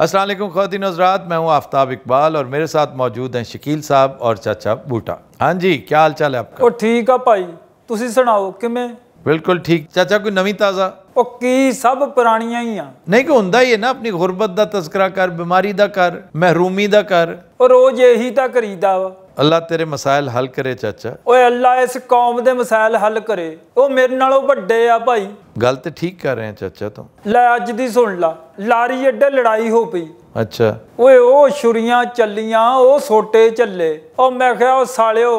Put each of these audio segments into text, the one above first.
असलम खातिन हजरात मैं हूँ आफ्ताब इकबाल और मेरे साथ मौजूद हैं शकील साहब और चाचा बूटा हाँ जी क्या हाल चाल है आपका ਉਹ ਠੀਕ ਆ ਭਾਈ ਤੁਸੀਂ ਸੁਣਾਓ ਕਿਵੇਂ ਬਿਲਕੁਲ ਠੀਕ ਚਾਚਾ ਕੋਈ ਨਵੀਂ ਤਾਜ਼ਾ ਉਹ ਕੀ ਸਭ ਪੁਰਾਣੀਆਂ ਹੀ ਆ ਨਹੀਂ ਕਿ ਹੁੰਦਾ ਹੀ ਹੈ ਨਾ ਆਪਣੀ ਗੁਰਬਤ ਦਾ ਤਜ਼ਕਰਾ ਕਰ ਬਿਮਾਰੀ ਦਾ ਕਰ ਮਹਿਰੂਮੀ ਦਾ ਕਰ ਉਹ ਰੋਜ਼ ਇਹੀ ਤਾਂ ਕਰੀਦਾ ਵਾ ਅੱਲਾ ਤੇਰੇ ਮਸਾਇਲ ਹੱਲ ਕਰੇ ਚਾਚਾ ਓਏ ਅੱਲਾ ਇਸ ਕੌਮ ਦੇ ਮਸਾਇਲ ਹੱਲ ਕਰੇ ਉਹ ਮੇਰੇ ਨਾਲੋਂ ਵੱਡੇ ਆ ਭਾਈ ਗੱਲ ਤੇ ਠੀਕ ਕਰ ਰਹੇ ਆ ਚਾਚਾ ਤੂੰ ਲੈ ਅੱਜ ਦੀ ਸੁਣ ਲਾ ਲਾਰੀ ਅੱਡੇ ਲੜਾਈ ਹੋ ਪਈ ਅੱਛਾ ਓਏ ਉਹ ਛੁਰੀਆਂ ਚੱਲੀਆਂ ਉਹ ਸੋਟੇ ਚੱਲੇ ਉਹ ਮੈਂ ਕਿਹਾ ਉਹ ਸਾਲਿਓ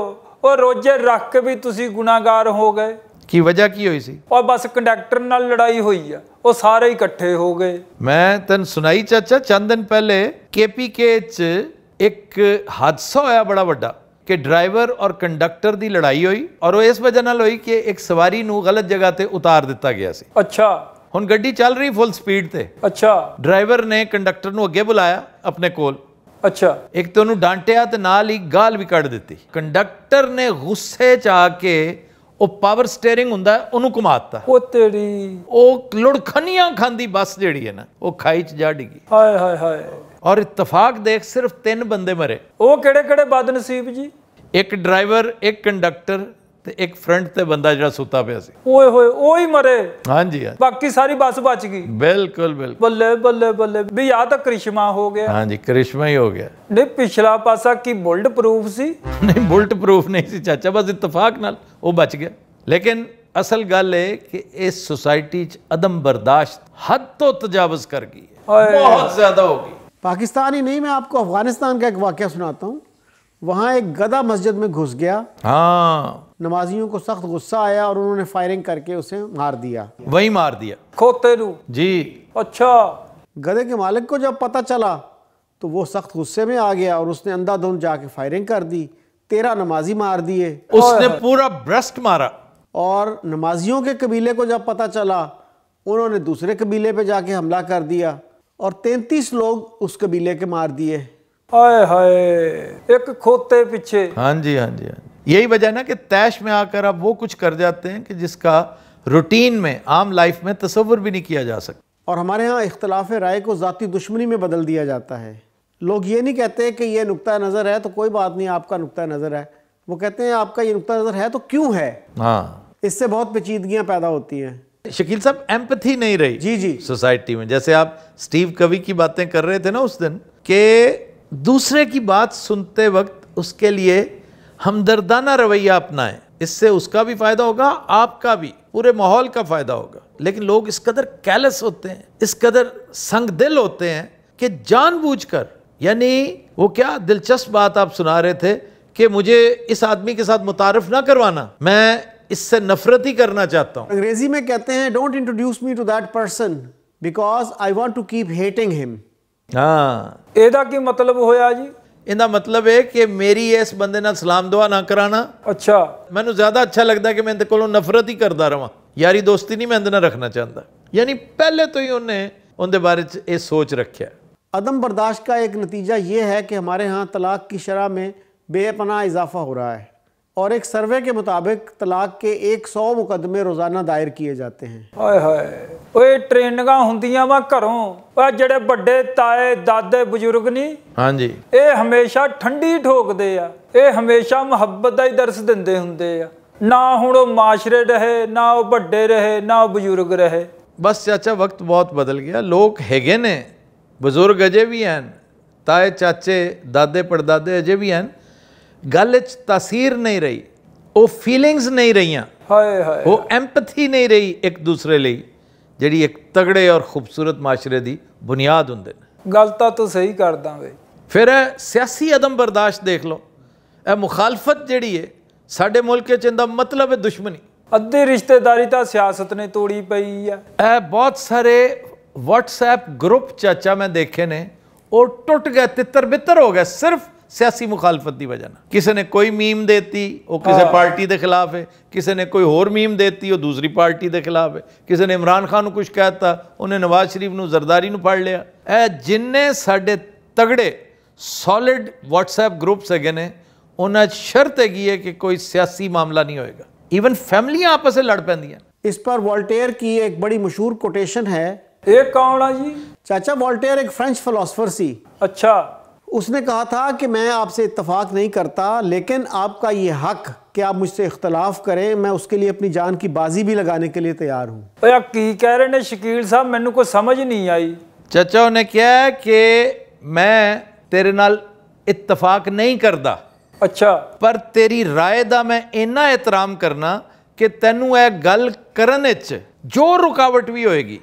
ਉਹ ਰੋਜੇ ਰੱਖ ਕੇ ਵੀ ਤੁਸੀਂ ਗੁਨਾਹਗਾਰ ਹੋ ਗਏ ਕੀ ਵਜ੍ਹਾ ਕੀ ਹੋਈ ਸੀ ਉਹ ਬਸ ਕੰਡਕਟਰ ਨਾਲ ਲੜਾਈ ਹੋਈ ਆ ਉਹ ਸਾਰੇ ਇਕੱਠੇ ਹੋ ਗਏ ਮੈਂ ਤਨ ਸੁਣਾਈ ਚਾਚਾ ਚੰਦ ਦਿਨ ਪਹਿਲੇ ਕੇਪੀਕੇ ਚ ਇੱਕ ਹਾਦਸਾ ਹੋਇਆ ਬੜਾ ਵੱਡਾ ਕਿ ਡਰਾਈਵਰ ਔਰ ਕੰਡਕਟਰ ਦੀ ਲੜਾਈ ਹੋਈ ਔਰ ਉਹ ਇਸ ਵਜ੍ਹਾ ਨਾਲ ਹੋਈ ਕਿ ਇੱਕ ਸਵਾਰੀ ਨੂੰ ਗਲਤ ਜਗ੍ਹਾ ਤੇ ਉਤਾਰ ਦਿੱਤਾ ਗਿਆ ਸੀ ਅੱਛਾ ਹੁਣ ਗੱਡੀ ਚੱਲ ਰਹੀ ਫੁੱਲ ਸਪੀਡ ਤੇ ਅੱਛਾ ਡਰਾਈਵਰ ਨੇ ਕੰਡਕਟਰ ਨੂੰ ਅੱਗੇ ਬੁਲਾਇਆ ਆਪਣੇ ਕੋਲ ਅੱਛਾ ਇੱਕ ਤੇ ਉਹਨੂੰ ਡਾਂਟਿਆ ਤੇ ਨਾਲ ਹੀ ਗਾਲ ਵੀ ਕੱਢ ਦਿੱਤੀ ਕੰਡਕਟਰ ਨੇ ਗੁੱਸੇ 'ਚ ਆ ਕੇ ਉਹ ਪਾਵਰ ਸਟੀering ਹੁੰਦਾ ਉਹਨੂੰ ਕੁਮਾਤਾ ਉਹ ਤੇਰੀ ਉਹ ਲੁੜਖਨੀਆਂ ਖਾਂਦੀ ਬੱਸ ਜਿਹੜੀ ਹੈ ਨਾ ਉਹ ਖਾਈ 'ਚ ਜਾ ਡਿੱਗੀ ਹਾਏ ਹਾਏ ਹਾਏ ਔਰ ਇਤਫਾਕ ਦੇਖ ਸਿਰਫ ਤਿੰਨ ਬੰਦੇ ਮਰੇ ਉਹ ਕਿਹੜੇ ਕਿਹੜੇ ਬਦਨਸੀਬ ਜੀ ਇੱਕ ਡਰਾਈਵਰ ਇੱਕ ਕੰਡਕਟਰ ਤੇ ਇੱਕ ਫਰੰਟ ਤੇ ਬੰਦਾ ਜਿਹੜਾ ਸੁੱਤਾ ਪਿਆ ਸੀ ਓਏ ਹੋਏ ਉਹ ਹੀ ਮਰੇ ਹਾਂਜੀ ਹਾਂ ਬਾਕੀ ਸਾਰੀ ਬੱਸ ਬਚ ਗਈ ਬਿਲਕੁਲ ਬਿਲਕੁਲ ਬੱਲੇ ਬੱਲੇ ਬੱਲੇ ਵੀ ਯਾ ਤਾਂ ਕ੍ਰਿਸ਼ਮਾ ਹੋ ਗਿਆ ਹਾਂਜੀ ਕ੍ਰਿਸ਼ਮਾ ਹੀ ਹੋ ਗਿਆ ਨਹੀਂ ਪਿਛਲਾ ਪਾਸਾ ਕੀ ਬੁਲਟ ਪ੍ਰੂਫ ਸੀ ਨਹੀਂ ਬੁਲਟ ਪ੍ਰੂਫ ਨਹੀਂ ਸੀ ਚਾਚਾ ਬਸ ਇਤਫਾਕ ਨਾਲ ਉਹ ਬਚ ਗਿਆ ਲੇਕਿਨ ਅਸਲ ਗੱਲ ਇਹ ਕਿ ਇਸ ਸੁਸਾਇਟੀ 'ਚ ਅਦਮ ਬਰਦਾਸ਼ਤ ਹੱਦ ਤੋਂ ਤਜਾਵਜ਼ ਕਰ ਗਈ ਹੈ ਬਹੁਤ ਜ਼ਿਆਦਾ ਹੋ ਗਈ पाकिस्तान ही नहीं मैं आपको अफगानिस्तान का एक वाक्य सुनाता हूँ वहाँ एक गदा मस्जिद में घुस गया हाँ नमाजियों को सख्त गुस्सा आया और उन्होंने फायरिंग करके उसे मार दिया वही मार दिया खोतेरू जी अच्छा गधे के मालिक को जब पता चला तो वो सख्त गुस्से में आ गया और उसने अंधाधुन जाके फायरिंग कर दी तेरा नमाजी मार दिए उसने पूरा ब्रस्ट मारा और नमाजियों के कबीले को जब पता चला उन्होंने दूसरे कबीले पे जाके हमला कर दिया और तैंतीस लोग उस कबीले के मार दिए हाय हाय एक खोते पीछे हाँ जी हाँ जी हाँ जी यही वजह ना कि तैश में आकर आप वो कुछ कर जाते हैं कि जिसका रूटीन में आम लाइफ में तस्वुर भी नहीं किया जा सकता और हमारे यहाँ इख्तलाफ राय को ज़ाती दुश्मनी में बदल दिया जाता है लोग ये नहीं कहते कि यह नुकता नज़र है तो कोई बात नहीं आपका नुकता नज़र है वो कहते हैं आपका ये नुकता नज़र है तो क्यों है हाँ इससे बहुत पेचीदगियाँ पैदा होती हैं शकील साहब एम्पथी नहीं रही जी जी सोसाइटी में जैसे आप स्टीव कवि की बातें कर रहे थे ना उस दिन के दूसरे की बात सुनते वक्त उसके लिए हमदर्दाना रवैया अपनाएं इससे उसका भी फायदा होगा आपका भी पूरे माहौल का फायदा होगा लेकिन लोग इस कदर कैलस होते हैं इस कदर संग दिल होते हैं कि जानबूझकर यानी वो क्या दिलचस्प बात आप सुना रहे थे कि मुझे इस आदमी के साथ मुतारफ ना करवाना मैं इससे नफरत ही करना चाहता हूँ अंग्रेजी में कहते हैं don't introduce me to that person because I want to keep hating him ਹਾਂ ਇਹਦਾ ਕੀ ਮਤਲਬ ਹੋਇਆ ਜੀ ਇਹਦਾ ਮਤਲਬ ਇਹ ਕਿ ਮੇਰੀ ਇਸ ਬੰਦੇ ਨਾਲ ਸਲਾਮ ਦੁਆ ਨਾ ਕਰਾਣਾ ਅੱਛਾ ਮੈਨੂੰ ਜ਼ਿਆਦਾ ਅੱਛਾ ਲੱਗਦਾ ਕਿ ਮੈਂ ਇਹਦੇ ਕੋਲੋਂ ਨਫ਼ਰਤ ਹੀ ਕਰਦਾ ਰਵਾਂ ਯਾਰੀ ਦੋਸਤੀ ਨਹੀਂ ਮੈਂ ਇਹਦੇ ਨਾਲ ਰੱਖਣਾ ਚਾਹੁੰਦਾ ਯਾਨੀ ਪਹਿਲੇ ਤੋਂ ਹੀ ਉਹਨੇ ਉਹਦੇ ਬਾਰੇ ਇਹ ਸੋਚ ਰੱਖਿਆ ਅਦਮ ਬਰਦਾਸ਼ਤ ਦਾ ਇੱਕ ਨਤੀਜਾ ਇਹ ਹੈ ਕਿ ਹਮਾਰੇ ਹਾਂ ਤਲਾਕ की शरह में ਬੇਪਨਾ ਇਜ਼ਾਫਾ ਹੋ ਰਹਾ ਹੈ और एक सर्वे के मुताबिक तलाक के 100 ਮੁਕਦਮੇ ਰੋਜ਼ਾਨਾ ਦਾਇਰ ਕੀਏ ਜਾਂਦੇ ਹਨ ਹਾਏ ਹਾਏ ਓਏ ਟ੍ਰੇਨਿੰਗਾਂ ਹੁੰਦੀਆਂ ਵਾ ਘਰੋਂ ਆ ਜਿਹੜੇ ਵੱਡੇ ਤਾਏ ਦਾਦੇ ਬਜ਼ੁਰਗ ਨਹੀਂ ਹਾਂਜੀ ਇਹ ਹਮੇਸ਼ਾ ਠੰਡੀ ਠੋਕਦੇ ਆ ਇਹ ਹਮੇਸ਼ਾ ਮੁਹੱਬਤ ਦਾ ਹੀ ਦਰਸ ਦਿੰਦੇ ਹੁੰਦੇ ਆ ਨਾ ਹੁਣ ਉਹ ਮਾਸ਼ਰੇ ਰਹੇ ਨਾ ਉਹ ਵੱਡੇ ਰਹੇ ਨਾ ਉਹ ਬਜ਼ੁਰਗ ਰਹੇ ਬਸ ਚਾਚਾ ਵਕਤ ਬਹੁਤ ਬਦਲ ਗਿਆ ਲੋਕ ਹੈਗੇ ਨੇ ਬਜ਼ੁਰਗ ਅਜੇ ਵੀ ਹਨ ਤਾਏ ਚਾਚੇ ਦਾਦੇ ਪੜਦਾਦੇ ਅਜੇ ਵੀ ਹਨ ਗੱਲ 'ਚ ਤਾਸੀਰ ਨਹੀਂ ਰਹੀ ਉਹ ਫੀਲਿੰਗਸ ਨਹੀਂ ਰਹੀਆਂ ਹਾਏ ਹਾਏ ਉਹ ਐਮਪੈਥੀ ਨਹੀਂ ਰਹੀ ਇੱਕ ਦੂਸਰੇ ਲਈ ਜਿਹੜੀ ਇੱਕ ਤਗੜੇ ਔਰ ਖੂਬਸੂਰਤ ਮਾਸ਼ਰੇ ਦੀ ਬੁਨਿਆਦ ਹੁੰਦੇ ਨੇ ਗੱਲ ਤਾਂ ਤੂੰ ਸਹੀ ਕਰਦਾ ਵੇ ਫਿਰ ਸਿਆਸੀ ਅਦਮ ਬਰਦਾਸ਼ਤ ਦੇਖ ਲਓ ਇਹ ਮੁਖਾਲਫਤ ਜਿਹੜੀ ਹੈ ਸਾਡੇ ਮੁਲਕ ਵਿੱਚ ਇਹਦਾ ਮਤਲਬ ਹੈ ਦੁਸ਼ਮਣੀ ਅੱਧੇ ਰਿਸ਼ਤੇਦਾਰੀ ਤਾਂ ਸਿਆਸਤ ਨੇ ਤੋੜੀ ਪਈ ਆ ਇਹ ਬਹੁਤ ਸਾਰੇ WhatsApp ਗਰੁੱਪ ਚਾਚਾ ਮੈਂ ਦੇਖੇ ਨੇ ਉਹ ਟੁੱਟ ਗਏ ਤਿੱਤਰ ਬਿੱਤਰ ਹੋ ਗਏ ਸਿਰਫ ਸਿਆਸੀ ਮੁਖਾਲਫਤ ਦੀ ਵਜ੍ਹਾ ਨਾਲ ਕਿਸੇ ਨੇ ਕੋਈ ਮੀਮ ਦੇਤੀ ਉਹ ਕਿਸੇ ਪਾਰਟੀ ਦੇ ਖਿਲਾਫ ਹੈ ਕਿਸੇ ਨੇ ਕੋਈ ਹੋਰ ਮੀਮ ਦੇਤੀ ਉਹ ਦੂਸਰੀ ਪਾਰਟੀ ਦੇ ਖਿਲਾਫ ਹੈ ਕਿਸੇ ਨੇ ਇਮਰਾਨ ਖਾਨ ਨੂੰ ਕੁਝ ਕਹਿਤਾ ਉਹਨੇ ਨਵਾਜ਼ ਸ਼ਰੀਫ ਨੂੰ ਜ਼ਰਦਾਰੀ ਨੂੰ ਫੜ ਲਿਆ ਇਹ ਜਿੰਨੇ ਸਾਡੇ ਤਗੜੇ ਸੋਲਿਡ WhatsApp ਗਰੁੱਪਸ ਹੈਗੇ ਨੇ ਉਹਨਾਂ ਸ਼ਰਤ ਹੈਗੀ ਹੈ ਕਿ ਕੋਈ ਸਿਆਸੀ ਮਾਮਲਾ ਨਹੀਂ ਹੋਏਗਾ इवन फैमिलियां आपस में लड़ पैंदियां इस पर वॉल्टेयर की एक बड़ी मशहूर कोटेशन है एक कौन जी चाचा वॉल्टेयर एक फ्रेंच फिलोसफर सी अच्छा उसने कहा था कि मैं आपसे इतफाक नहीं करता लेकिन आपका ये हक कि आप मुझसे इख्तलाफ करें मैं उसके लिए अपनी जान की बाजी भी लगाने के लिए तैयार हूँ की कह रहे ने शकील साहब मैं कोई समझ नहीं आई चाचा उन्हें क्या है कि मैं तेरे नाल इतफाक नहीं करता अच्छा पर तेरी राय का मैं इन्ना एहतराम करना कि तेनों यह गल कर जो रुकावट भी होएगी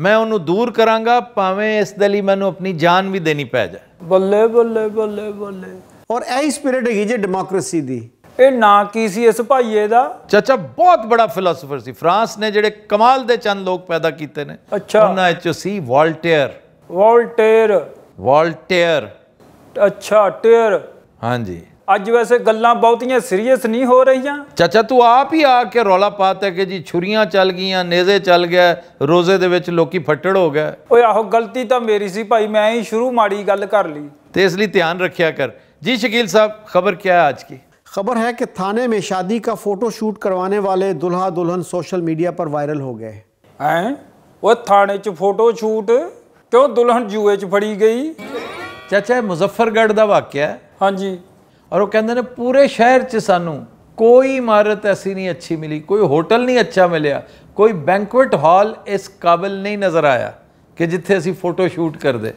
ਮੈਂ ਉਹਨੂੰ ਦੂਰ ਕਰਾਂਗਾ ਭਾਵੇਂ ਇਸ ਦੇ ਲਈ ਮੈਨੂੰ ਆਪਣੀ ਜਾਨ ਵੀ ਦੇਣੀ ਪੈ ਜਾਏ ਬੱਲੇ ਬੱਲੇ ਬੱਲੇ ਬੱਲੇ ਔਰ ਐਹੀ ਸਪਿਰਿਟ ਹੈਗੀ ਜੇ ਡੈਮੋਕ੍ਰੇਸੀ ਦੀ ਇਹ ਨਾਂ ਕੀ ਸੀ ਇਸ ਭਾਈਏ ਦਾ ਚਾਚਾ ਬਹੁਤ ਬੜਾ ਫਿਲਾਸਫਰ ਸੀ ਫਰਾਂਸ ਨੇ ਜਿਹੜੇ ਕਮਾਲ ਦੇ ਚੰਦ ਲੋਕ ਪੈਦਾ ਕੀਤੇ ਨੇ ਉਹਨਾਂ ਵਿੱਚ ਸੀ ਵਾਲਟੇਅਰ ਵਾਲਟੇਅਰ ਵਾਲਟੇਅਰ ਅੱਛਾ ਟੇਅਰ ਹਾਂਜੀ ਅੱਜ ਵੈਸੇ ਗੱਲਾਂ ਬਹੁਤੀਆਂ ਸੀਰੀਅਸ ਨਹੀਂ ਹੋ ਰਹੀਆਂ ਚਾਚਾ ਤੂੰ ਆਪ ਹੀ ਆ ਕੇ ਰੌਲਾ ਪਾਤਾ ਕਿ ਜੀ ਛੁਰੀਆਂ ਚੱਲ ਗਈਆਂ ਨੇਜ਼ੇ ਚੱਲ ਗਿਆ ਰੋਜ਼ੇ ਦੇ ਵਿੱਚ ਲੋਕੀ ਫੱਟੜ ਹੋ ਗਏ ਓਏ ਆਹੋ ਗਲਤੀ ਤਾਂ ਮੇਰੀ ਸੀ ਭਾਈ ਮੈਂ ਹੀ ਸ਼ੁਰੂ ਮਾੜੀ ਗੱਲ ਕਰ ਲਈ ਤੇ ਇਸ ਲਈ ਧਿਆਨ ਰੱਖਿਆ ਕਰ ਜੀ ਸ਼ਕੀਲ ਸਾਹਿਬ ਖਬਰ ਕੀ ਹੈ ਅੱਜ ਕੀ ਖਬਰ ਹੈ ਕਿ ਥਾਣੇ ਮੇ ਸ਼ਾਦੀ ਦਾ ਫੋਟੋ ਸ਼ੂਟ ਕਰਵਾਣੇ ਵਾਲੇ ਦੁਲਹਾ ਦੁਲਹਨ ਸੋਸ਼ਲ ਮੀਡੀਆ ਪਰ ਵਾਇਰਲ ਹੋ ਗਏ ਐ ਓਏ ਥਾਣੇ 'ਚ ਫੋਟੋ ਸ਼ੂਟ ਕਿਉਂ ਦੁਲਹਨ ਜੂਏ 'ਚ ਫੜੀ ਗਈ ਚਾਚਾ मुजफ्फरगढ़ ਦਾ ਵਾਕਿਆ है हाँ जी ਔਰ ਉਹ ਕਹਿੰਦੇ ਨੇ ਪੂਰੇ ਸ਼ਹਿਰ 'ਚ ਸਾਨੂੰ ਕੋਈ ਇਮਾਰਤ ਐਸੀ ਨਹੀਂ ਅੱਛੀ ਮਿਲੀ ਕੋਈ ਹੋਟਲ ਨਹੀਂ ਅੱਛਾ ਮਿਲਿਆ ਕੋਈ ਬੈਂਕਵਟ ਹਾਲ ਇਸ ਕਾਬਿਲ ਨਹੀਂ ਨਜ਼ਰ ਆਇਆ ਕਿ ਜਿੱਥੇ ਅਸੀਂ ਫੋਟੋ ਸ਼ੂਟ ਕਰਦੇ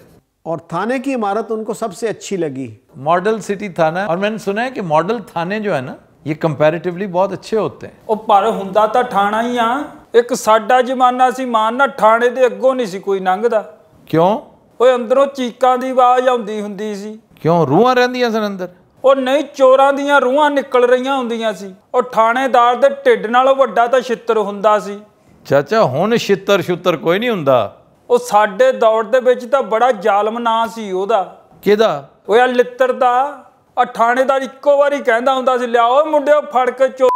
ਔਰ ਥਾਣੇ ਦੀ ਇਮਾਰਤ इमारत उनको ਸਭ ਤੋਂ ਅੱਛੀ मॉडल ਮਾਡਲ ਸਿਟੀ ਥਾਣਾ ਔਰ ਮੈਂ ਸੁਣਿਆ ਕਿ ਮਾਡਲ ਥਾਣੇ ਜੋ ਹੈ ਨਾ ਇਹ ਕੰਪੈਰੀਟਿਵਲੀ ਬਹੁਤ ਅੱਛੇ ਹੁੰਦੇ हैं ਉਹ ਪਰ ਹੁੰਦਾ ਤਾਂ ਥਾਣਾ ਹੀ ਆ ਇੱਕ ਸਾਡਾ ਜ਼ਮਾਨਾ ਸੀ ਮਾਨ ਨਾ ਥਾਣੇ ਦੇ ਅੱਗੋਂ ਨਹੀਂ ਸੀ ਕੋਈ ਲੰਘਦਾ ਕਿਉਂ ਓਏ ਅੰਦਰੋਂ ਚੀਕਾਂ ਦੀ ਆਵਾਜ਼ ਆਉਂਦੀ ਹੁੰਦੀ ਸੀ ਕਿਉਂ ਰੂਹਾਂ ਰਹਿੰਦੀਆਂ ਸਨ ਅੰਦਰ ਉਹ ਨਹੀਂ ਚੋਰਾਂ ਦੀਆਂ ਰੂਹਾਂ ਨਿਕਲ ਰਹੀਆਂ ਹੁੰਦੀਆਂ ਸੀ ਉਹ ਥਾਣੇਦਾਰ ਦੇ ਢਿੱਡ ਨਾਲੋਂ ਵੱਡਾ ਤਾਂ ਛਿੱਤਰ ਹੁੰਦਾ ਸੀ ਚਾਚਾ ਹੁਣ ਛਿੱਤਰ ਛੁੱਤਰ ਕੋਈ ਨਹੀਂ ਹੁੰਦਾ ਉਹ ਸਾਡੇ ਦੌੜ ਦੇ ਵਿੱਚ ਤਾਂ ਬੜਾ ਜ਼ਾਲਮ ਨਾਂ ਸੀ ਉਹਦਾ ਕਿਹਦਾ ਉਹ ਆ ਲਿੱਤਰ ਦਾ ਆ ਥਾਣੇਦਾਰ ਇੱਕੋ ਵਾਰੀ ਕਹਿੰਦਾ ਹੁੰਦਾ ਸੀ ਲਿਆਓ ਮੁੰਡਿਓ ਫੜ ਕੇ ਚੋ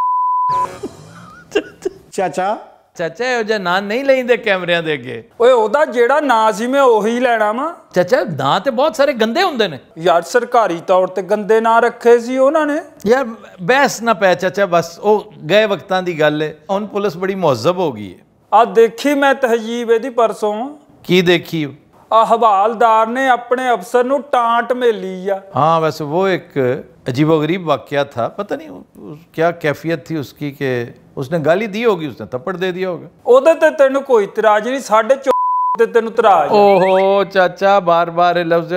ਚਾਚਾ ਚਾਚਾ ਇਹੋ ਜਿਹਾ ਨਾਂ ਨਹੀਂ ਲੈਂਦੇ ਕੈਮਰਿਆਂ ਦੇ ਅੱਗੇ ਓਏ ਉਹਦਾ ਜਿਹੜਾ ਨਾਂ ਸੀ ਮੈਂ ਉਹੀ ਲੈਣਾ ਵਾ ਚਾਚਾ ਨਾਂ ਤੇ ਬਹੁਤ ਸਾਰੇ ਗੰਦੇ ਹੁੰਦੇ ਨੇ ਯਾਰ ਸਰਕਾਰੀ ਤੌਰ ਤੇ ਗੰਦੇ ਨਾਂ ਰੱਖੇ ਸੀ ਉਹਨਾਂ ਨੇ ਯਾਰ ਬਹਿਸ ਨਾ ਪੈ ਚਾਚਾ ਬਸ ਉਹ ਗਏ ਵਕਤਾਂ ਦੀ ਗੱਲ ਹੈ ਹੁਣ ਪੁਲਿਸ ਬੜੀ ਮੁਅੱਜ਼ਬ ਹੋ ਗਈ ਹੈ ਆ ਦੇਖੀ ਮੈਂ ਤਹਜੀਬ ਇਹਦੀ ਪਰਸੋਂ ਕੀ ਦੇਖੀ ਆ ਹਵਾਲਦਾਰ ਨੇ ਆਪਣੇ ਅਫਸਰ ਨੂੰ ਟਾਂਟ ਮੇਲੀ ਆ ਹਾਂ ਵੈਸੇ ਉਹ ਇੱਕ ਅਜੀਬੋ ਗਰੀਬ ਵਾਕਿਆ ਥਾ ਪਤਾ ਨਹੀਂ ਕੀ ਕੈਫੀਅਤ ਥੀ ਉਸकी ਕਿ ਉਸਨੇ ਗਾਲੀ ਦੀ ਹੋਗੀ ਉਸਨੇ ਥੱਪੜ ਦੇ ਦਿਆ ਹੋਗਾ ਉਹਦੇ ਤੇ ਤੈਨੂੰ ਕੋਈ ਇਤਰਾਜ਼ ਨਹੀਂ ਸਾਡੇ ਚੋ ਤੇ ਤੈਨੂੰ ਇਤਰਾਜ਼ ਓਹੋ ਚਾਚਾ ਬਾਰ-ਬਾਰ ਇਹ ਲਫ਼ਜ਼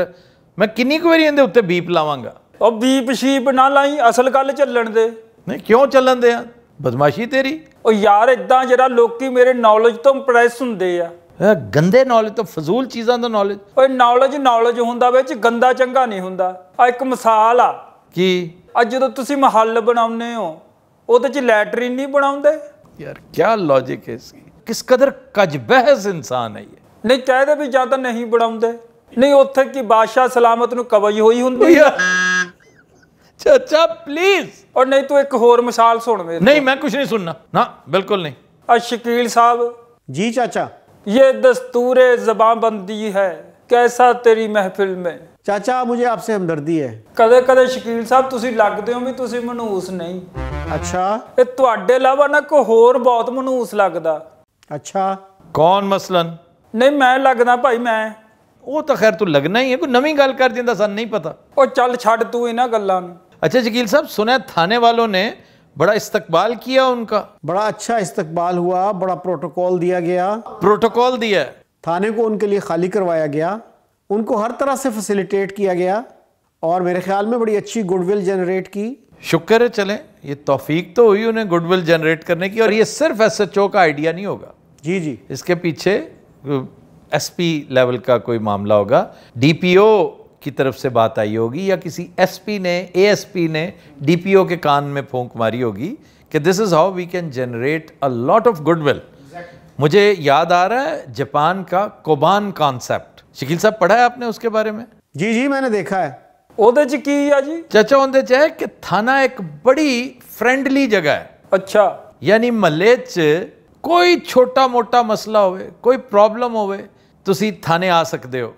ਮੈਂ ਕਿੰਨੀ ਕੁ ਵਾਰੀ ਇਹਦੇ ਉੱਤੇ ਬੀਪ ਲਾਵਾਂਗਾ ਉਹ ਬੀਪ ਸ਼ੀਪ ਨਾ ਲਾਈ ਅਸਲ ਗੱਲ ਚੱਲਣ ਦੇ ਨਹੀਂ ਕਿਉਂ ਚੱਲਣ ਦੇ ਆ ਬਦਮਾਸ਼ੀ ਤੇਰੀ ਉਹ ਯਾਰ ਇਦਾਂ ਜਿਹੜਾ ਲੋਕੀ ਮੇਰੇ ਨੌਲੇਜ ਤੋਂ ਇੰਪ੍ਰੈਸ ਹੁੰਦੇ ਆ ਇਹ ਗੰਦੇ ਨੌਲੇਜ ਤੋਂ ਫਜ਼ੂਲ ਚੀਜ਼ਾਂ ਦਾ ਨੌਲੇਜ ਓਏ ਨੌਲੇਜ ਨੌਲੇਜ ਹੁੰਦਾ ਵਿੱਚ ਗੰਦਾ ਚੰਗਾ ਨਹੀਂ ਹੁੰਦਾ ਆ ਇੱਕ ਮਿਸਾਲ ਆ ਕੀ ਅੱਜ ਜਦੋਂ ਤੁਸੀਂ ਮਹੱਲ ਬਣਾਉਨੇ ਹੋ ਉਹਦੇ ਚ ਲੈਟਰੀਨ ਨਹੀਂ ਬਣਾਉਂਦੇ ਯਾਰ ਕੀ ਲੌਜੀਕ ਹੈ ਇਸकी ਕਿਸ ਕਦਰ ਕਜਬਹਿਸ ਇਨਸਾਨ ਹੈ ਇਹ ਨਹੀਂ ਚਾਹਦੇ ਵੀ ਜਾਂ ਤਾਂ ਨਹੀਂ ਬਣਾਉਂਦੇ ਨਹੀਂ ਉੱਥੇ ਕੀ ਬਾਦਸ਼ਾਹ ਸਲਾਮਤ ਨੂੰ ਕਵਈ ਹੋਈ ਹੁੰਦੀ ਆ ਚਾਚਾ ਪਲੀਜ਼ ਔਰ ਨਹੀਂ ਤੂੰ ਇੱਕ ਹੋਰ ਮਿਸਾਲ ਸੁਣ ਮੇਰੇ ਨਹੀਂ ਮੈਂ ਕੁਝ ਨਹੀਂ ਸੁਣਨਾ ਨਾ ਬਿਲਕੁਲ ਨਹੀਂ ਆ ਸ਼ਕੀਲ ਸਾਹਿਬ ਜੀ ਚਾਚਾ ਇਹ ਦਸਤੂਰੇ ਜ਼ਬਾਨਬੰਦੀ ਹੈ ਕੈਸਾ ਤੇਰੀ ਮਹਿਫਿਲ ਮੇ ਚਾਚਾ ਮੁਝੇ ਆਪਸੇ ਹਮਦਰਦੀ ਹੈ ਕਦੇ ਕਦੇ ਸ਼ਕੀਲ ਸਾਹਿਬ ਤੁਸੀਂ ਲੱਗਦੇ ਹੋ ਵੀ ਤੁਸੀਂ ਮਨੂਸ ਨਹੀਂ ਅੱਛਾ ਇਹ ਤੁਹਾਡੇ ਇਲਾਵਾ ਨਾ ਕੋਈ ਹੋਰ ਬਹੁਤ ਮਨੂਸ ਲੱਗਦਾ ਅੱਛਾ ਕੌਣ ਮਸਲਨ ਨਹੀਂ ਮੈਂ ਲੱਗਦਾ ਭਾਈ ਮੈਂ ਉਹ ਤਾਂ ਖੈਰ ਤੂੰ ਲੱਗਣਾ ਹੀ ਹੈ ਕੋਈ ਨਵੀਂ ਗੱਲ ਕਰ ਦਿੰਦਾ ਸਾਨੂੰ ਨਹੀਂ ਪਤਾ ਉਹ ਚੱਲ ਛੱਡ ਤੂੰ ਇਹਨਾਂ ਗੱਲਾਂ ਨੂੰ अच्छा ਸਾਹਿਬ ਸੁਣਿਆ ਥਾਣੇ ਵਾਲੋ ਨੇ ਬੜਾ ਇਸਤਕਬਾਲ ਕੀਤਾ किया ਦਾ ਬੜਾ ਅੱਛਾ ਇਸਤਕਬਾਲ हुआ ਬੜਾ ਪ੍ਰੋਟੋਕੋਲ ਦਿਆ ਗਿਆ ਪ੍ਰੋਟੋਕੋਲ ਦਿਆ ਥਾਣੇ ਕੋ ਉਹਨਾਂ ਲਈ ਖਾਲੀ ਕਰਵਾਇਆ ਗਿਆ उनको हर तरह से फैसिलिटेट किया गया और मेरे ख्याल में बड़ी अच्छी गुडविल जनरेट की शुक्र है चलें ये तोफीक तो हुई उन्हें गुडविल जनरेट करने की और ये सिर्फ एस एच ओ का आइडिया नहीं होगा जी जी इसके पीछे एस पी लेवल का कोई मामला होगा डी पी ओ की तरफ से बात आई होगी या किसी एस पी ने एस पी ने डीपीओ के कान में फोंक मारी होगी कि this is how we can generate a lot of goodwill मुझे याद आ रहा है जापान का कोबान कॉन्सेप्ट शकील साहब पढ़ा है आपने उसके बारे में जी जी मैंने देखा है की जी चाचा ओद है कि थाना एक बड़ी फ्रेंडली जगह है अच्छा यानी महल च कोई छोटा मोटा मसला होवे कोई प्रॉब्लम होवे तुसी थाने आ सकते हो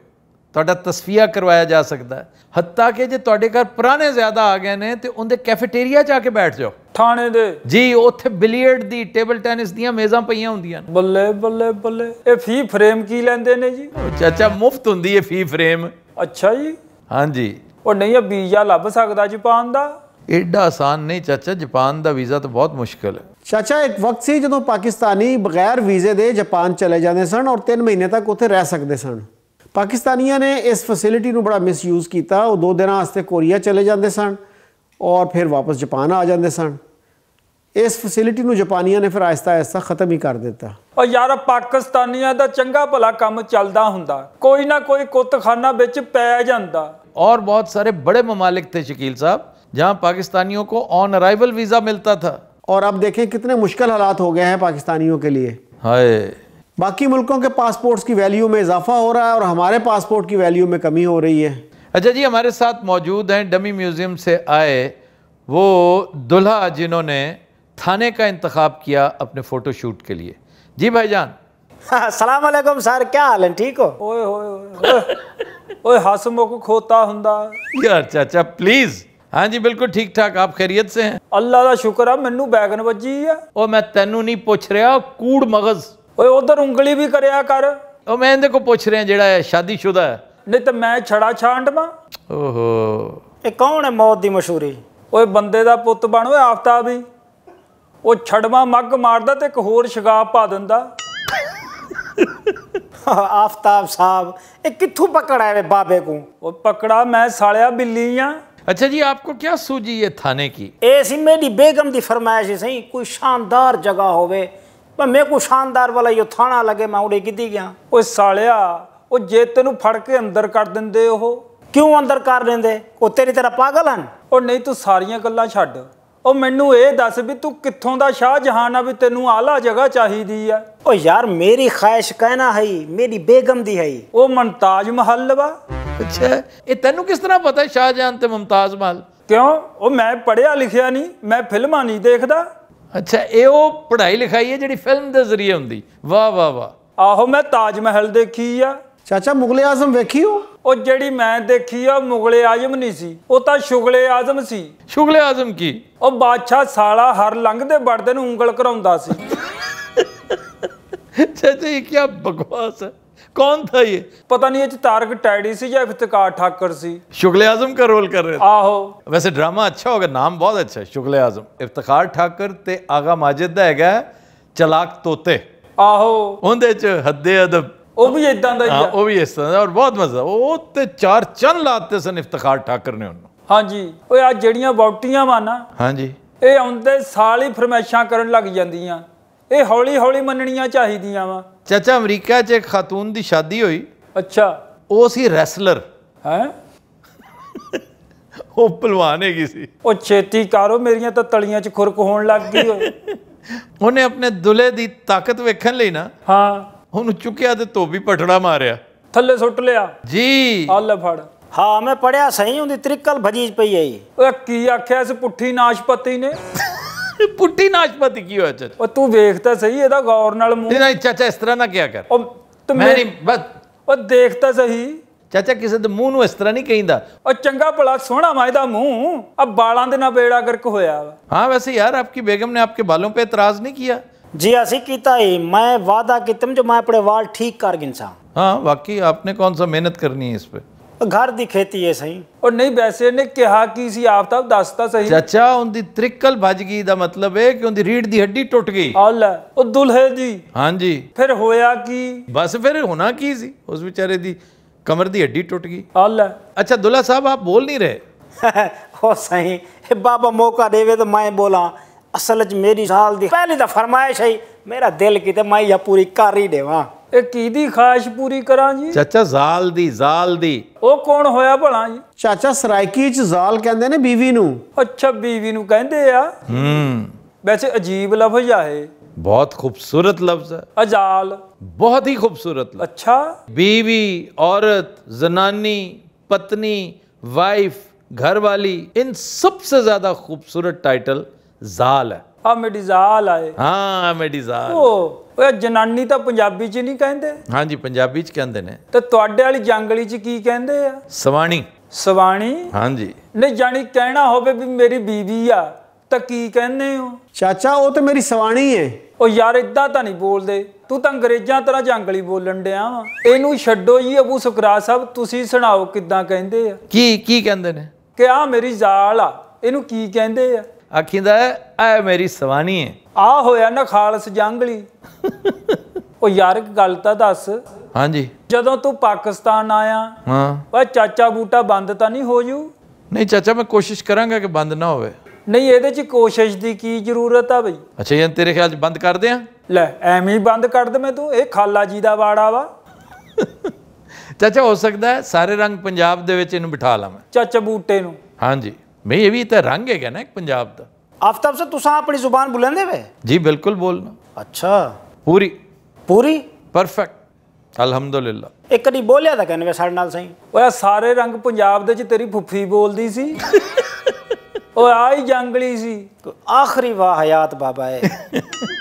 थोड़ा तस्फिया करवाया जा सकता है हत्ता के जे थोड़े घर पुराने ज्यादा आ गए हैं तो उन्हें कैफेटेरिया जाके बैठ जाओ ਥਾਣੇ ਦੇ ਜੀ ਉੱਥੇ ਬਿਲੀਅਰਡ ਦੀ ਟੇਬਲ ਟੈਨਿਸ ਦੀਆਂ ਮੇਜ਼ਾਂ ਪਈਆਂ ਹੁੰਦੀਆਂ ਬੱਲੇ ਬੱਲੇ ਬੱਲੇ ਇਹ ਫੀ ਫਰੇਮ ਕੀ ਲੈਂਦੇ ਨੇ ਜੀ ਚਾਚਾ ਮੁਫਤ ਹੁੰਦੀ ਹੈ ਫੀ ਫਰੇਮ ਅੱਛਾ ਜੀ ਹਾਂਜੀ ਉਹ ਨਹੀਂ ਇਹ ਵੀਜ਼ਾ ਲੱਭ ਸਕਦਾ ਜਾਪਾਨ ਦਾ ਐਡਾ ਆਸਾਨ ਨਹੀਂ ਚਾਚਾ ਜਾਪਾਨ ਦਾ ਵੀਜ਼ਾ ਤਾਂ ਬਹੁਤ ਮੁਸ਼ਕਲ ਹੈ ਚਾਚਾ ਇੱਕ ਵਕਤ ਸੀ ਜਦੋਂ ਪਾਕਿਸਤਾਨੀ ਬਗੈਰ ਵੀਜ਼ੇ ਦੇ ਜਾਪਾਨ ਚਲੇ ਜਾਂਦੇ ਸਨ ਔਰ 3 ਮਹੀਨੇ ਤੱਕ ਉੱਥੇ ਰਹਿ ਸਕਦੇ ਸਨ ਪਾਕਿਸਤਾਨੀਆਂ ਨੇ ਇਸ ਫੈਸਿਲਿਟੀ ਨੂੰ ਬੜਾ ਮਿਸਯੂਜ਼ ਕੀਤਾ ਉਹ 2 ਦਿਨਾਂ ਵਾਸਤੇ ਕੋਰੀਆ ਚਲੇ ਜਾਂਦੇ ਸਨ और फिर वापस जापान आ जाते सन इस फैसिलिटी जापानिया ने फिर आहिस्ता आहिस्ता खत्म ही कर दिता और यार पाकिस्तानिया का चंगा भला काम चलता हों कोई ना कोई कुतखाना ਕੁੱਤਖਾਨਾ पै जाता और बहुत सारे बड़े ममालिक थे शकील साहब जहाँ पाकिस्तानियों को ऑन अराइवल वीज़ा मिलता था और अब देखें कितने मुश्किल हालात हो गए हैं पाकिस्तानियों के लिए हाय बाकी मुल्कों के पासपोर्ट्स की वैल्यू में इजाफा हो रहा है और हमारे पासपोर्ट की वैल्यू में कमी हो रही है अच्छा जी हमारे साथ मौजूद हैं डमी म्यूज़ियम से आए वो दुल्हा जिन्होंने थाने का इंतखब किया अपने फ़ोटोशूट के लिए जी भाईजान हाँ, सलाम अलैकुम सर क्या हाल है ठीक हो ओए ओए ओए हासमों को खोता हुंदा अच्छा अच्छा प्लीज़ हाँ जी बिल्कुल ठीक ठाक आप खैरियत से हैं अल्लाह का शुक्र है मैनू बैगन बजी है ओ मैं तेनू नहीं पूछ रहा कूड़ मगज ओए उधर उंगली भी करया कर ओ मैं इन्हें को पूछ रहे हैं जेड़ा है शादीशुदा है ਨਹੀਂ ਤਾਂ ਮੈਂ ਛੜਾ ਛਾਂਡਵਾ ਓਹੋ ਇਹ ਕੌਣ ਹੈ ਮੌਤ ਦੀ ਮਸ਼ਹੂਰੀ ਓਏ ਬੰਦੇ ਦਾ ਪੁੱਤ ਬਣ ਓਏ ਆਫਤਾਬ ਹੀ ਉਹ ਛੜਵਾ ਮੱਗ ਮਾਰਦਾ ਤੇ ਇੱਕ ਹੋਰ ਸ਼ਗਾਬ ਪਾ ਦਿੰਦਾ ਆਫਤਾਬ ਸਾਹਿਬ ਇਹ ਕਿੱਥੋਂ ਪਕੜਾ ਹੈ ਬਾਬੇ ਕੋ ਉਹ ਪਕੜਾ ਮੈਂ ਸਾਲਿਆ ਬਿੱਲੀ ਆ ਅੱਛਾ ਜੀ ਆਪਕੋ ਕੀ सूझी ਥਾਣੇ ਕੀ की ऐसी मेरी बेगम दी फरमाइश है ਸਹੀ ਕੋਈ ਸ਼ਾਨਦਾਰ ਜਗ੍ਹਾ ਹੋਵੇ ਪਰ मेरे ਕੋ ਸ਼ਾਨਦਾਰ ਵਾਲਾ ਇਹ ਥਾਣਾ लगे ਮੈਂ उड़े किदी ਗਿਆ ओ ਸਾਲਿਆ ਉਹ ਜੇ ਤੈਨੂੰ ਫੜ ਕੇ ਅੰਦਰ ਕਰ ਦਿੰਦੇ ਉਹ ਕਿਉਂ ਅੰਦਰ ਕਰ ਲੈਂਦੇ ਉਹ ਤੇਰੀ ਤਰ੍ਹਾਂ ਪਾਗਲ ਹਨ ਉਹ ਨਹੀਂ ਤੂੰ ਸਾਰੀਆਂ ਗੱਲਾਂ ਛੱਡ ਉਹ ਮੈਨੂੰ ਇਹ ਦੱਸ ਵੀ ਤੂੰ ਕਿੱਥੋਂ ਦਾ ਸ਼ਾਹ ਜਹਾਨ ਆ ਵੀ ਤੈਨੂੰ ਆਲਾ ਜਗ੍ਹਾ ਚਾਹੀਦੀ ਆ ਉਹ ਯਾਰ ਮੇਰੀ ਖਾਇਸ਼ ਕਹਿਣਾ ਹੈ ਮੇਰੀ ਬੇਗਮ ਦੀ ਹੈ ਉਹ ਮਨਤਾਜ ਮਹੱਲ ਵਾ ਅੱਛਾ ਇਹ ਤੈਨੂੰ ਕਿਸ ਤਰ੍ਹਾਂ ਪਤਾ ਸ਼ਾਹ ਜਹਾਨ ਤੇ ਮਮਤਾਜ ਮਹੱਲ ਕਿਉਂ ਉਹ ਮੈਂ ਪੜਿਆ ਲਿਖਿਆ ਨਹੀਂ ਮੈਂ ਫਿਲਮਾਂ ਨਹੀਂ ਦੇਖਦਾ ਅੱਛਾ ਇਹ ਉਹ ਪੜ੍ਹਾਈ ਲਿਖਾਈ ਹੈ ਜਿਹੜੀ ਫਿਲਮ ਦੇ ਜ਼ਰੀਏ ਹੁੰਦੀ ਵਾਹ ਵਾਹ ਵਾਹ ਆਹੋ ਮੈਂ ਤਾਜ ਮਹਿਲ ਦੇਖੀ ਆ ਚਾਚਾ ਮੁਗਲੇ ਆਜ਼ਮ ਹੋ ਉਹ ਜਿਹੜੀ ਮੈਂ ਦੇਖੀ ਆ ਮੁਗਲੇ ਆਜ਼ਮ ਨਹੀਂ ਸੀ ਉਹ ਤਾਂ ਸ਼ੁਗਲੇ ਆਜ਼ਮ ਸੀ ਸ਼ੁਗਲੇ ਆਜ਼ਮ ਕੀ ਉਹ ਬਾਦਸ਼ਾਹ ਸਾਲਾ ਹਰ ਲੰਘਦੇ ਵੜਦੇ ਨੂੰ ਉਂਗਲ ਕਰਾਉਂਦਾ ਸੀ ਚਾਚਾ ਇਹ ਕੀ ਬਕਵਾਸ ਹੈ ਕੌਣ ਥਾ ਇਹ ਪਤਾ ਨਹੀਂ ਇਹ ਚ ਤਾਰਕ ਟੈਡੀ ਸੀ ਜਾਂ ਇਫਤਕਾਰ ਠਾਕਰ ਸੀ ਸ਼ੁਗਲੇ ਆਜ਼ਮ ਦਾ ਰੋਲ ਕਰ ਰਹੇ ਆਹੋ ਵੈਸੇ ਡਰਾਮਾ ਅੱਛਾ ਹੋਗਾ ਨਾਮ ਬਹੁਤ ਅੱਛਾ ਹੈ ਸ਼ੁਗਲੇ ਆਜ਼ਮ ਇਫਤਕਾਰ ਠਾਕਰ ਤੇ ਆਗਾ ਮਾਜਦ ਦਾ ਹੈਗਾ ਚਲਾਕ ਤੋਤੇ ਆਹੋ ਉਹਦੇ ਚ ਹੱਦੇ ਅਦਬ ਉਹ ਵੀ ਇਦਾਂ ਦਾ ਹੀ ਆ ਉਹ ਵੀ ਇਸ ਤਰ੍ਹਾਂ ਦਾ ਔਰ ਬਹੁਤ ਮਜ਼ਾ ਉਹ ਤੇ ਚਾਰ ਚੰਨ ਲਾਤੇ ਸਨ ਇਫਤਖਾਰ ਠਾਕਰ ਨੇ ਉਹਨੂੰ ਹਾਂਜੀ ਓਏ ਆ ਜਿਹੜੀਆਂ ਬੌਟੀਆਂ ਵਾ ਨਾ ਹਾਂਜੀ ਇਹ ਆਉਂਦੇ ਸਾਲ ਹੀ ਫਰਮੈਸ਼ਾਂ ਕਰਨ ਲੱਗ ਜਾਂਦੀਆਂ ਇਹ ਹੌਲੀ ਹੌਲੀ ਮੰਨਣੀਆਂ ਚਾਹੀਦੀਆਂ ਵਾ ਚਾਚਾ ਅਮਰੀਕਾ 'ਚ ਇੱਕ ਖਾਤੂਨ ਦੀ ਸ਼ਾਦੀ ਹੋਈ ਅੱਛਾ ਉਹ ਸੀ ਰੈਸਲਰ ਹੈ ਉਹ ਪਹਿਲਵਾਨ ਹੈਗੀ ਸੀ ਉਹ ਛੇਤੀ ਕਰੋ ਮੇਰੀਆਂ ਤਾਂ ਤਲੀਆਂ 'ਚ ਖੁਰਕ ਹੋਣ ਲੱਗ ਗਈ ਉਹਨੇ ਆਪਣੇ ਦੁਲੇ ਦੀ ਤਾਕਤ ਵੇਖਣ ਲਈ ਨਾ ਹਾਂ ਉਹਨੂੰ ਚੁੱਕਿਆ ਤੇ ਧੋਬੀ ਪਟੜਾ ਮਾਰਿਆ ਥੱਲੇ ਸੁੱਟ ਲਿਆ ਜੀ ਹੱਲ ਫੜ ਹਾਂ ਮੈਂ ਪੜਿਆ ਸਹੀ ਹੁੰਦੀ ਤ੍ਰਿਕਲ ਭਜੀਜ ਪਈ ਆਈ ਓਏ ਕੀ ਆਖਿਆ ਇਸ ਪੁੱਠੀ ਨਾਸ਼ਪਤੀ ਨੇ ਪੁੱਠੀ ਨਾਸ਼ਪਤੀ ਕੀ ਹੋਇਆ ਚਾਚਾ ਓ ਤੂੰ ਵੇਖਦਾ ਸਹੀ ਇਹਦਾ ਗੌਰ ਨਾਲ ਮੂੰਹ ਨਹੀਂ ਚਾਚਾ ਇਸ ਤਰ੍ਹਾਂ ਨਾ ਕਿਆ ਕਰ ਓ ਤੂੰ ਮੈਂ ਨਹੀਂ ਬਸ ਓ ਦੇਖਦਾ ਸਹੀ ਚਾਚਾ ਕਿਸੇ ਦੇ ਮੂੰਹ ਨੂੰ ਇਸ ਤਰ੍ਹਾਂ ਨਹੀਂ ਕਹਿੰਦਾ ਓ ਚੰਗਾ ਭਲਾ ਸੋਹਣਾ ਇਹਦਾ ਮੂੰਹ ਆ ਬਾਲਾਂ ਦੇ ਨਾਲ ਬੇੜਾ ਕਰਕ ਹੋਇਆ ਹਾਂ ਵੈਸੇ ਯਾਰ ਆਪਕੀ ਬੇਗਮ ਨੇ ਆਪਕੇ ਬਾਲੋਂ ਤੇ ਇਤਰਾਜ਼ ਨਹੀਂ ਕੀਤਾ जी असी किया मैं वादा कितम जो मैं अपने वाल ठीक कर गिनसा हाँ वाकई आपने कौन सा मेहनत करनी है इस पे घर की खेती है सही और नहीं वैसे ने कहा कि सी आफ्ताब दसता सही चाचा उनकी त्रिकल भज गई दा मतलब है कि उनकी रीढ़ दी हड्डी टूट गई आला ओ दुल्हे जी हां जी फिर होया की बस फिर होना की सी उस बेचारे दी कमर दी हड्डी टूट गई आला अच्छा दुल्हा साहब आप बोल नहीं रहे ओ सही बाबा मौका देवे तो मैं बोला ਅਸਲ 'ਚ ਮੇਰੀ ਸਾਲ ਦੀ ਪਹਿਲੀ ਤਾਂ ਫਰਮਾਇਸ਼ ਹੈ ਮੇਰਾ ਦਿਲ ਕਿਤੇ ਮੈਂ ਇਹ ਪੂਰੀ ਕਰ ਹੀ ਦੇਵਾਂ ਇਹ ਕੀ ਦੀ ਖਾਸ਼ ਪੂਰੀ ਕਰਾਂ ਜੀ ਚਾਚਾ ਜ਼ਾਲ ਦੀ ਜ਼ਾਲ ਦੀ ਉਹ ਕੌਣ ਹੋਇਆ ਭਲਾ ਜੀ ਚਾਚਾ ਸਰਾਇਕੀ 'ਚ ਜ਼ਾਲ ਕਹਿੰਦੇ ਨੇ ਬੀਵੀ ਨੂੰ ਅੱਛਾ ਬੀਵੀ ਨੂੰ ਕਹਿੰਦੇ ਆ ਹੂੰ ਵੈਸੇ ਅਜੀਬ ਲਫ਼ਜ਼ ਆ ਇਹ ਬਹੁਤ ਖੂਬਸੂਰਤ ਲਫ਼ਜ਼ ਹੈ ਅਜ਼ਾਲ ਬਹੁਤ ਹੀ ਖੂਬਸੂਰਤ ਲਫ਼ਜ਼ ਅੱਛਾ ਬੀਵੀ ਔਰਤ ਜ਼ਨਾਨੀ ਪਤਨੀ ਵਾਈਫ ਘਰ ਵਾਲੀ ਇਨ ਸਭ सबसे ਜ਼ਿਆਦਾ ਖੂਬਸੂਰਤ ਟਾਈਟਲ ਜ਼ਾਲ ਹੈ ਆ ਜ਼ਾਲ ਆਏ ਹਾਂ ਜ਼ਾਲ ਉਹ ਓਏ ਜਨਾਨੀ ਤਾਂ ਪੰਜਾਬੀ ਚ ਨਹੀਂ ਕਹਿੰਦੇ ਹਾਂਜੀ ਪੰਜਾਬੀ ਚ ਕਹਿੰਦੇ ਨੇ ਤੇ ਤੁਹਾਡੇ ਵਾਲੀ ਜੰਗਲੀ ਚ ਕੀ ਕਹਿੰਦੇ ਆ ਸਵਾਣੀ ਸਵਾਣੀ ਹਾਂਜੀ ਨਹੀਂ ਜਾਨੀ ਕਹਿਣਾ ਹੋਵੇ ਵੀ ਮੇਰੀ ਬੀਵੀ ਆ ਤਾਂ ਕੀ ਕਹਿੰਦੇ ਹੋ ਚਾਚਾ ਉਹ ਤੇ ਮੇਰੀ ਸਵਾਣੀ ਏ ਉਹ ਯਾਰ ਇਦਾਂ ਤਾਂ ਨਹੀਂ ਬੋਲਦੇ ਤੂੰ ਤਾਂ ਅੰਗਰੇਜ਼ਾਂ ਤਰ੍ਹਾਂ ਜੰਗਲੀ ਬੋਲਣ ਡਿਆ ਵਾ ਇਹਨੂੰ ਛੱਡੋ ਜੀ ਅਬੂ ਸੁਕਰਾ ਸਾਹਿਬ ਤੁਸੀਂ ਸੁਣਾਓ ਕਿਦਾਂ ਕਹਿੰਦੇ ਆ ਕੀ ਕੀ ਕਹਿੰਦੇ ਨੇ ਕਿ ਆ ਮੇਰੀ ਜ਼ਾਲ ਆ ਇਹਨੂੰ ਕੀ ਕਹਿੰਦੇ ਆ ਆਖੀਂਦਾ ਐ ਮੇਰੀ ਸਵਾਨੀ ਐ ਆ ਹੋਇਆ ਨਾ ਖਾਲਸ ਜੰਗਲੀ ਉਹ ਯਾਰ ਇੱਕ ਗੱਲ ਤਾਂ ਦੱਸ ਹਾਂਜੀ ਜਦੋਂ ਤੂੰ ਪਾਕਿਸਤਾਨ ਆਇਆ ਹਾਂ ਵਾ ਚਾਚਾ ਬੂਟਾ ਬੰਦ ਤਾਂ ਨਹੀਂ ਹੋ ਜੂ ਨਹੀਂ ਚਾਚਾ ਮੈਂ ਕੋਸ਼ਿਸ਼ ਕਰਾਂਗਾ ਕਿ ਬੰਦ ਨਾ ਹੋਵੇ ਨਹੀਂ ਇਹਦੇ 'ਚ ਕੋਸ਼ਿਸ਼ ਦੀ ਕੀ ਜ਼ਰੂਰਤ ਆ ਬਈ ਅੱਛਾ ਯਾਨ ਤੇਰੇ ਖਿਆਲ 'ਚ ਬੰਦ ਕਰਦੇ ਆ ਲੈ ਐਵੇਂ ਹੀ ਬੰਦ ਕਰ ਮੈਂ ਤੂੰ ਇਹ ਖਾਲਾ ਜੀ ਦਾ ਵਾੜਾ ਵਾ ਚਾਚਾ ਹੋ ਸਕਦਾ ਸਾਰੇ ਰੰਗ ਪੰਜਾਬ ਦੇ ਵਿੱਚ ਇਹਨੂੰ ਬਿਠਾ ਲਾਂ ਮੈਂ ਚਾਚਾ ਬੂਟੇ ਨੂੰ ਹਾਂਜੀ ਮੈਂ ਇਹ ਵੀ ਤਾਂ ਰੰਗ ਹੈਗਾ ਨਾ ਪੰਜਾਬ ਦਾ ਆਫਤਾਬ ਸਰ ਤੁਸੀਂ ਆਪਣੀ ਜ਼ੁਬਾਨ ਬੁਲੰਦੇ ਵੇ ਜੀ ਬਿਲਕੁਲ ਬੋਲਣਾ ਅੱਛਾ ਪੂਰੀ ਪੂਰੀ ਪਰਫੈਕਟ ਅਲਹਮਦੁਲਿਲਾ ਇੱਕ ਕਦੀ ਬੋਲਿਆ ਤਾਂ ਕਹਿੰਦੇ ਸਾਡੇ ਨਾਲ ਸਹੀ ਓਏ ਸਾਰੇ ਰੰਗ ਪੰਜਾਬ ਦੇ ਚ ਤੇਰੀ ਫੁੱਫੀ ਬੋਲਦੀ ਸੀ ਓਏ ਆਹੀ ਜੰਗਲੀ ਸੀ ਆਖਰੀ ਵਾਹ ਹਯਾਤ ਬਾਬਾ ਏ